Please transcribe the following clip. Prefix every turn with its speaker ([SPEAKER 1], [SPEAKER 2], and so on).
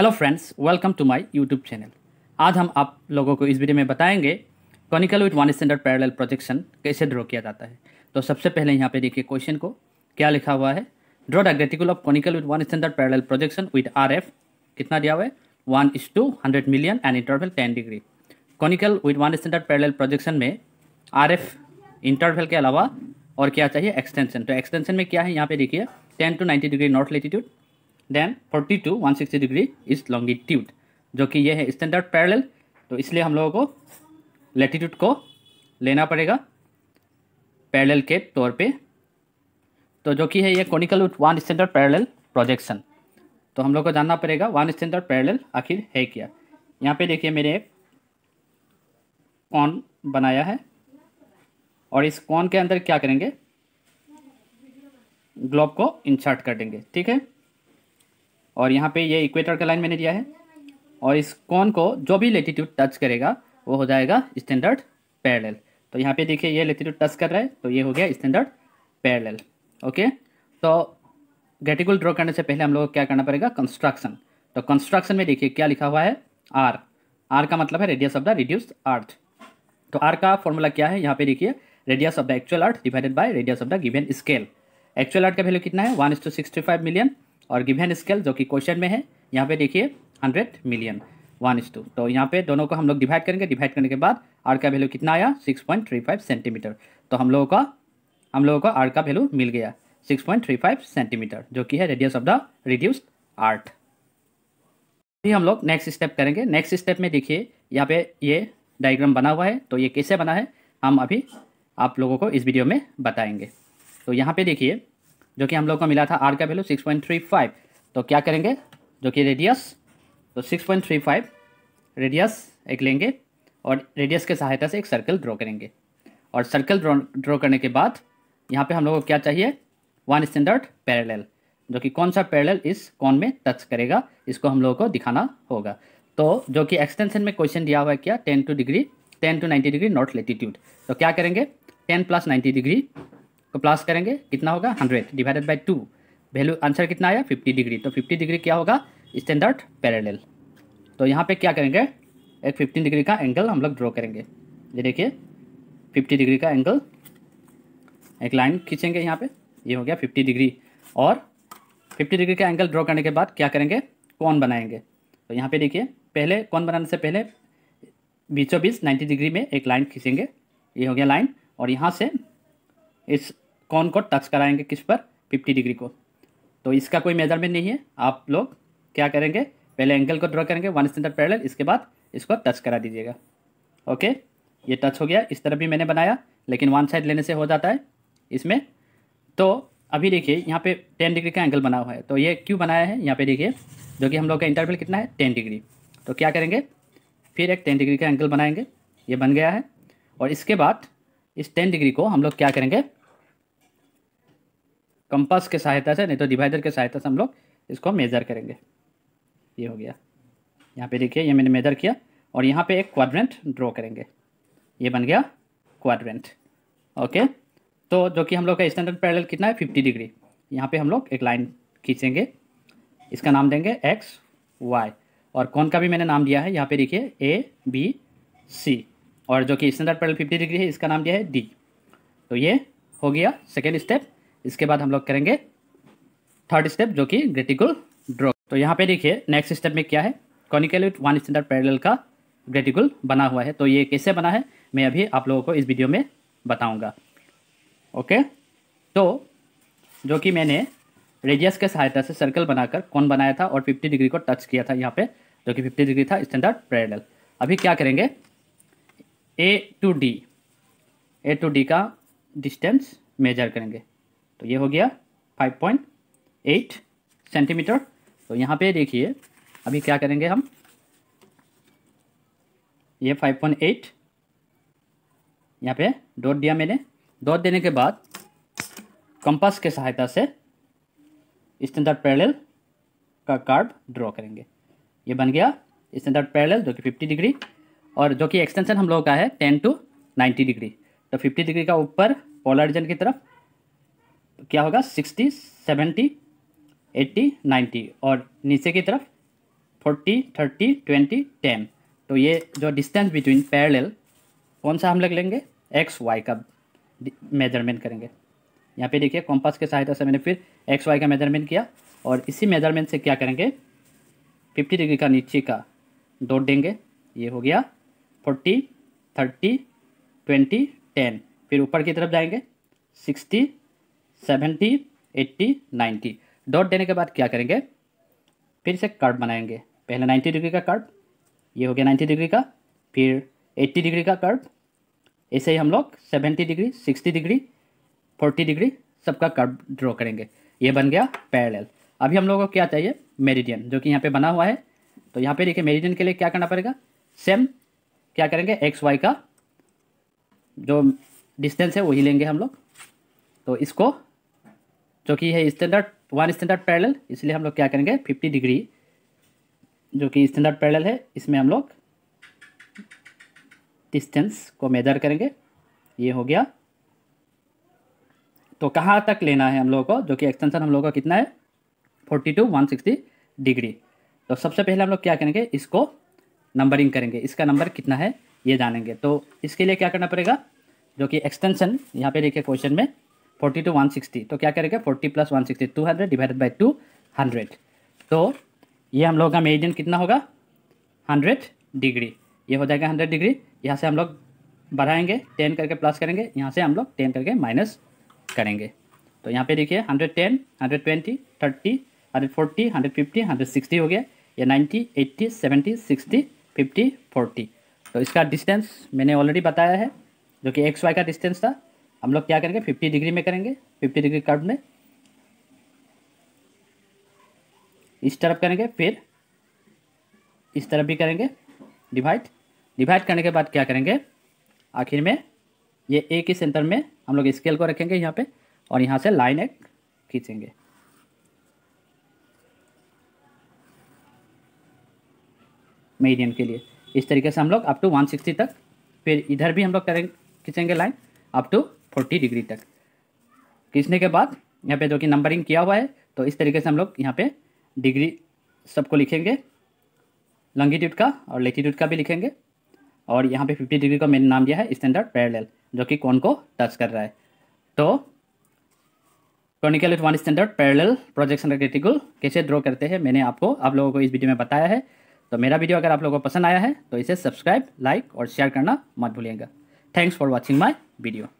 [SPEAKER 1] hello friends welcome to my YouTube channel आज हम आप लोगों को इस वीडियो में बताएंगे conical with one standard parallel projection कैसे ड्रॉ किया जाता है तो सबसे पहले यहाँ पे देखिए क्वेश्चन को क्या लिखा हुआ है draw the graticule of conical with one standard parallel projection with R कितना दिया हुआ है one is two hundred million and interval ten degree conical with one standard parallel projection में आर इंटरवल के अलावा और क्या चाहिए एक्सटेंशन तो एक्सटेंशन में क्या है यहाँ पे देखिए ten to ninety degree north latitude then 42 sixty degree is longitude जो कि ये है स्टैंडर्ड पैरेलल तो इसलिए हम लोगों को लेटीट्यूड को लेना पड़ेगा पैरेलल के तौर पे तो जो कि है ये conical with one standard parallel projection तो हम लोग को जानना पड़ेगा वन स्टैंडर्ड पैरेलल आखिर है क्या यहाँ पे देखिए मैंने एक कौन बनाया है और इस कौन के अंदर क्या करेंगे ग्लोब को इंसर्ट कर देंगे ठीक है और यहाँ पे ये इक्वेटर का लाइन मैंने दिया है और इस कौन को जो भी लेटीट्यूड टच करेगा वो हो जाएगा स्टैंडर्ड पैरेलल तो यहाँ पे देखिए ये लेटीट्यूड टच कर रहा है तो ये हो गया स्टैंडर्ड पैरेलल ओके तो रेटिकुल ड्रॉ करने से पहले हम लोग को क्या करना पड़ेगा कंस्ट्रक्शन तो कंस्ट्रक्शन में देखिए क्या लिखा हुआ है आर आर का मतलब है radius of the reduce earth तो आर का फॉर्मूला क्या है यहाँ पे देखिए radius of the actual earth divided by radius of the given scale actual earth का वैल्यू कितना है वन मिलियन और गिवेन स्केल जो कि क्वेश्चन में है यहाँ पे देखिए hundred million one is to तो यहाँ पे दोनों को हम लोग डिवाइड करेंगे डिवाइड करने के बाद आर का वैल्यू कितना आया six point three five centimetre तो हम लोगों का हम लोगों का आर का वैल्यू मिल गया six point three five centimetre जो कि है radius of the reduced earth अभी हम लोग नेक्स्ट स्टेप करेंगे नेक्स्ट स्टेप में देखिए यहाँ पे ये डायग्राम बना हुआ है तो ये कैसे बना है हम अभी आप लोगों को इस वीडियो में बताएंगे तो यहाँ पे देखिए जो कि हम लोग को मिला था आर का value six point three five तो क्या करेंगे जो कि रेडियस तो six point three five radius एक लेंगे और रेडियस के सहायता से एक सर्कल ड्रॉ करेंगे और सर्कल ड्रॉ ड्रॉ करने के बाद यहाँ पे हम लोग को क्या चाहिए वन स्टैंडर्ड पैरेलल जो कि कौन सा पैरेलल इस कौन में टच करेगा इसको हम लोगों को दिखाना होगा तो जो कि एक्सटेंशन में क्वेश्चन दिया हुआ है क्या ten to degree ten to ninety degree north latitude तो क्या करेंगे टेन प्लस नाइन्टी डिग्री को प्लस करेंगे कितना होगा hundred divided by two value answer कितना आया फिफ्टी डिग्री तो फिफ्टी डिग्री क्या होगा स्टैंडर्ड पैरेलल तो यहाँ पे क्या करेंगे एक फिफ्टीन डिग्री का एंगल हम लोग ड्रॉ करेंगे ये देखिए फिफ्टी डिग्री का एंगल एक लाइन खींचेंगे यहाँ पे ये हो गया फिफ्टी डिग्री और फिफ्टी डिग्री का एंगल ड्रॉ करने के बाद क्या करेंगे कौन बनाएंगे तो यहाँ पे देखिए पहले कौन बनाने से पहले बीचों बीच नाइन्टी डिग्री में एक लाइन खींचेंगे ये हो गया लाइन और यहाँ से इस कौन को टच कराएंगे किस पर फिफ्टी डिग्री को तो इसका कोई मेजरमेंट नहीं है आप लोग क्या करेंगे पहले एंगल को ड्रॉ करेंगे वन सेंटर पैरेलल इसके बाद इसको टच करा दीजिएगा ओके ये टच हो गया इस तरफ भी मैंने बनाया लेकिन वन साइड लेने से हो जाता है इसमें तो अभी देखिए यहाँ पे टेन डिग्री का एंगल बना हुआ है तो ये क्यों बनाया है यहाँ पे देखिए जो कि हम लोग का इंटरवल कितना है टेन डिग्री तो क्या करेंगे फिर एक टेन डिग्री का एंगल बनाएंगे ये बन गया है और इसके बाद इस टेन डिग्री को हम लोग क्या करेंगे कंपास के सहायता से नहीं तो डिवाइडर के सहायता से हम लोग इसको मेज़र करेंगे ये हो गया यहाँ पे देखिए ये मैंने मेज़र किया और यहाँ पे एक क्वाड्रेंट ड्रॉ करेंगे ये बन गया क्वाड्रेंट ओके तो जो कि हम लोग का स्टैंडर्ड पैरेलल कितना है फिफ्टी डिग्री यहाँ पे हम लोग एक लाइन खींचेंगे इसका नाम देंगे एक्स वाई और कौन का भी मैंने नाम दिया है यहाँ पर देखिए ए बी सी और जो कि स्टैंडर्ड पैरल फिफ्टी डिग्री है इसका नाम दिया है डी तो ये हो गया सेकेंड स्टेप इसके बाद हम लोग करेंगे थर्ड स्टेप जो कि ग्रेटिकुल ड्रॉ तो यहाँ पे देखिए नेक्स्ट स्टेप में क्या है conical with one standard parallel का ग्रेटिकुल बना हुआ है तो ये कैसे बना है मैं अभी आप लोगों को इस वीडियो में बताऊँगा ओके तो जो कि मैंने रेडियस के सहायता से सर्कल बनाकर कौन बनाया था और 50 डिग्री को टच किया था यहाँ पे जो कि 50 डिग्री था स्टैंडर्ड पैरेलल अभी क्या करेंगे A to D A to D का डिस्टेंस मेजर करेंगे तो ये हो गया 5.8 सेंटीमीटर तो यहाँ पे देखिए अभी क्या करेंगे हम ये 5.8 पॉइंट यहाँ पे डॉट दिया मैंने डॉट देने के बाद कंपास के सहायता से स्टैंडर्ड पैरेलल का कार्ड ड्रॉ करेंगे ये बन गया स्टैंडर्ड पैरेलल जो कि 50 डिग्री और जो कि एक्सटेंशन हम लोगों का है टेन टू नाइन्टी डिग्री तो फिफ्टी डिग्री का ऊपर पोलराइजन की तरफ क्या होगा सिक्सटी सेवेंटी एट्टी नाइन्टी और नीचे की तरफ फोर्टी थर्टी ट्वेंटी टेन तो ये जो डिस्टेंस बिटवीन पैरेलल कौन सा हम लोग लेंगे एक्स वाई का मेजरमेंट करेंगे यहाँ पे देखिए कॉम्पास के सहायता से मैंने फिर एक्स वाई का मेजरमेंट किया और इसी मेजरमेंट से क्या करेंगे फिफ्टी डिग्री का नीचे का दौड़ देंगे ये हो गया फोर्टी थर्टी ट्वेंटी टेन फिर ऊपर की तरफ जाएंगे sixty seventy eighty ninety dot देने के बाद क्या करेंगे फिर से कर्व बनाएंगे पहले नाइन्टी डिग्री का कर्व ये हो गया नाइन्टी डिग्री का फिर एट्टी डिग्री का कर्व ऐसे ही हम लोग seventy degree sixty degree forty degree सबका कर्व ड्रॉ करेंगे ये बन गया पैरेलल अभी हम लोगों को क्या चाहिए मेरिडियन जो कि यहाँ पे बना हुआ है तो यहाँ पे देखिए मेरिडियन के लिए क्या करना पड़ेगा सेम क्या करेंगे एक्स वाई का जो डिस्टेंस है वही लेंगे हम लोग तो इसको जो कि है स्टैंडर्ड वन स्टैंडर्ड पैरेलल इसलिए हम लोग क्या करेंगे फिफ्टी डिग्री जो कि स्टैंडर्ड पैरेलल है इसमें हम लोग डिस्टेंस को मेजर करेंगे ये हो गया तो कहाँ तक लेना है हम लोगों को जो कि एक्सटेंशन हम लोगों का कितना है forty two one sixty degree तो सबसे पहले हम लोग क्या करेंगे इसको नंबरिंग करेंगे इसका नंबर कितना है ये जानेंगे तो इसके लिए क्या करना पड़ेगा जो कि एक्सटेंशन यहाँ पे लिखे क्वेश्चन में फोर्टी टू वन सिक्सटी तो क्या करेंगे forty plus one sixty two hundred divided by two hundred तो ये हम लोग का मेरिडियन कितना होगा हंड्रेड डिग्री ये हो जाएगा हंड्रेड डिग्री यहाँ से हम लोग बढ़ाएंगे टेन करके प्लस करेंगे यहाँ से हम लोग टेन करके माइनस करेंगे तो यहाँ पे देखिए hundred ten hundred twenty thirty hundred forty hundred fifty hundred sixty हो गया या ninety eighty seventy sixty fifty forty तो इसका डिस्टेंस मैंने ऑलरेडी बताया है जो कि एक्स वाई का डिस्टेंस था हम लोग क्या करेंगे फिफ्टी डिग्री में करेंगे फिफ्टी डिग्री कर्व में इस तरफ करेंगे फिर इस तरफ भी करेंगे डिवाइड डिवाइड करने के बाद क्या करेंगे आखिर में ये ए के सेंटर में हम लोग स्केल को रखेंगे यहाँ पे और यहाँ से लाइन एक खींचेंगे मीडियम के लिए इस तरीके से हम लोग अप टू 160 तक फिर इधर भी हम लोग करें खींचेंगे लाइन अप टू 40 डिग्री तक खींचने के बाद यहाँ पे जो कि नंबरिंग किया हुआ है तो इस तरीके से हम लोग यहाँ पे डिग्री सबको लिखेंगे लॉन्गिट्यूड का और लेटीट्यूड का भी लिखेंगे और यहाँ पे 50 डिग्री का मैंने नाम दिया है स्टैंडर्ड पैरेलल जो कि कौन को टच कर रहा है तो chronicle it one standard parallel projection का रेटिकुल कैसे ड्रॉ करते हैं मैंने आपको आप लोगों को इस वीडियो में बताया है तो मेरा वीडियो अगर आप लोगों को पसंद आया है तो इसे सब्सक्राइब लाइक और शेयर करना मत भूलिएगा thanks for watching my video